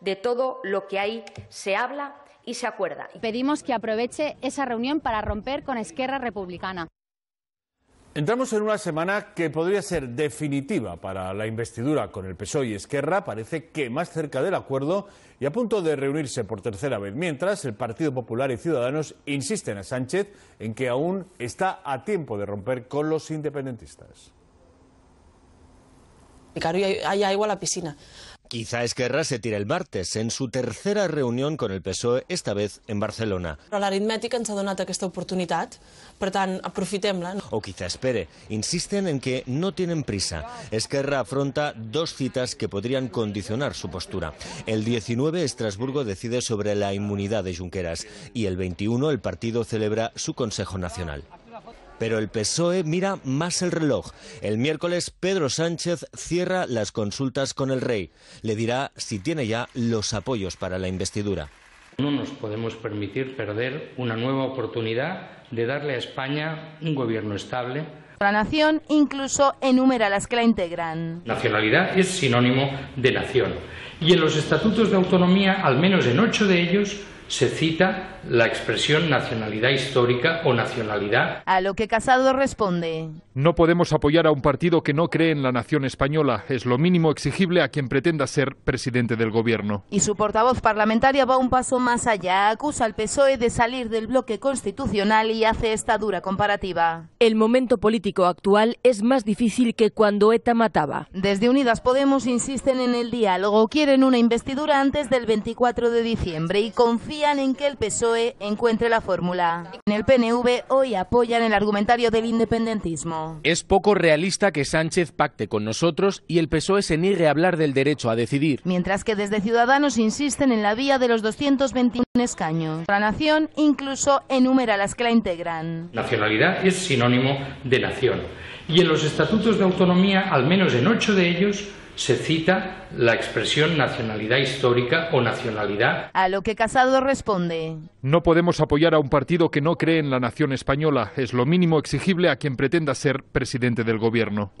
de todo lo que ahí se habla y se acuerda. Pedimos que aproveche esa reunión para romper con Esquerra Republicana. Entramos en una semana que podría ser definitiva para la investidura con el PSOE y Esquerra. Parece que más cerca del acuerdo y a punto de reunirse por tercera vez. Mientras, el Partido Popular y Ciudadanos insisten a Sánchez en que aún está a tiempo de romper con los independentistas. Hay hay agua a la piscina. Quizá Esquerra se tire el martes en su tercera reunión con el PSOE, esta vez en Barcelona. ens ha donat aquesta oportunitat, per O quizá espere. Insisten en que no tienen prisa. Esquerra afronta dos citas que podrían condicionar su postura. El 19 Estrasburgo decide sobre la inmunidad de Junqueras y el 21 el partido celebra su Consejo Nacional pero el PSOE mira más el reloj. El miércoles Pedro Sánchez cierra las consultas con el rey. Le dirá si tiene ya los apoyos para la investidura. No nos podemos permitir perder una nueva oportunidad de darle a España un gobierno estable. La nación incluso enumera las que la integran. Nacionalidad es sinónimo de nación. Y en los estatutos de autonomía, al menos en ocho de ellos, se cita la expresión nacionalidad histórica o nacionalidad. A lo que Casado responde. No podemos apoyar a un partido que no cree en la nación española. Es lo mínimo exigible a quien pretenda ser presidente del gobierno. Y su portavoz parlamentaria va un paso más allá. Acusa al PSOE de salir del bloque constitucional y hace esta dura comparativa. El momento político actual es más difícil que cuando ETA mataba. Desde Unidas Podemos insisten en el diálogo. Quieren una investidura antes del 24 de diciembre y confían en que el PSOE encuentre la fórmula. En el PNV hoy apoyan el argumentario del independentismo. Es poco realista que Sánchez pacte con nosotros y el PSOE se niegue a hablar del derecho a decidir. Mientras que desde Ciudadanos insisten en la vía de los 221 escaños. La nación incluso enumera las que la integran. Nacionalidad es sinónimo de nación. Y en los estatutos de autonomía, al menos en ocho de ellos, se cita la expresión nacionalidad histórica o nacionalidad. A lo que Casado responde. No podemos apoyar a un partido que no cree en la nación española. Es lo mínimo exigible a quien pretenda ser presidente del gobierno.